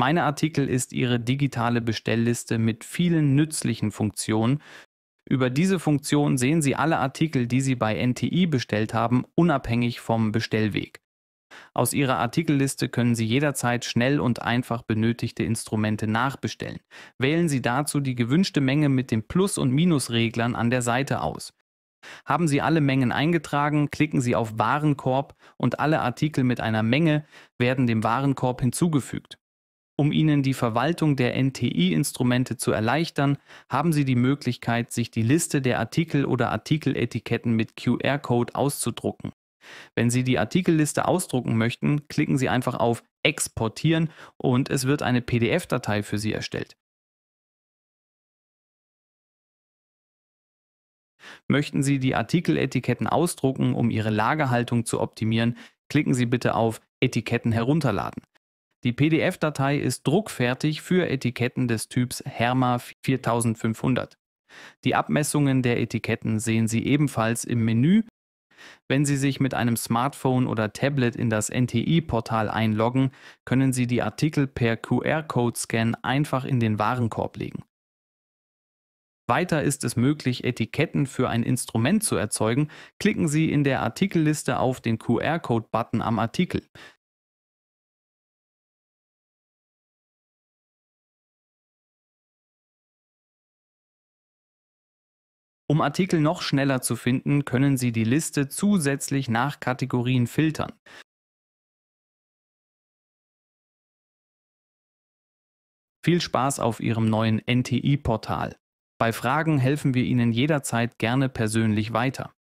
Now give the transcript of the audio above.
Meine Artikel ist Ihre digitale Bestellliste mit vielen nützlichen Funktionen. Über diese Funktion sehen Sie alle Artikel, die Sie bei NTI bestellt haben, unabhängig vom Bestellweg. Aus Ihrer Artikelliste können Sie jederzeit schnell und einfach benötigte Instrumente nachbestellen. Wählen Sie dazu die gewünschte Menge mit den Plus- und Minusreglern an der Seite aus. Haben Sie alle Mengen eingetragen, klicken Sie auf Warenkorb und alle Artikel mit einer Menge werden dem Warenkorb hinzugefügt. Um Ihnen die Verwaltung der NTI-Instrumente zu erleichtern, haben Sie die Möglichkeit, sich die Liste der Artikel oder Artikeletiketten mit QR-Code auszudrucken. Wenn Sie die Artikelliste ausdrucken möchten, klicken Sie einfach auf Exportieren und es wird eine PDF-Datei für Sie erstellt. Möchten Sie die Artikeletiketten ausdrucken, um Ihre Lagerhaltung zu optimieren, klicken Sie bitte auf Etiketten herunterladen. Die PDF-Datei ist druckfertig für Etiketten des Typs Herma 4500. Die Abmessungen der Etiketten sehen Sie ebenfalls im Menü. Wenn Sie sich mit einem Smartphone oder Tablet in das NTI-Portal einloggen, können Sie die Artikel per QR-Code-Scan einfach in den Warenkorb legen. Weiter ist es möglich, Etiketten für ein Instrument zu erzeugen. Klicken Sie in der Artikelliste auf den QR-Code-Button am Artikel. Um Artikel noch schneller zu finden, können Sie die Liste zusätzlich nach Kategorien filtern. Viel Spaß auf Ihrem neuen NTI-Portal. Bei Fragen helfen wir Ihnen jederzeit gerne persönlich weiter.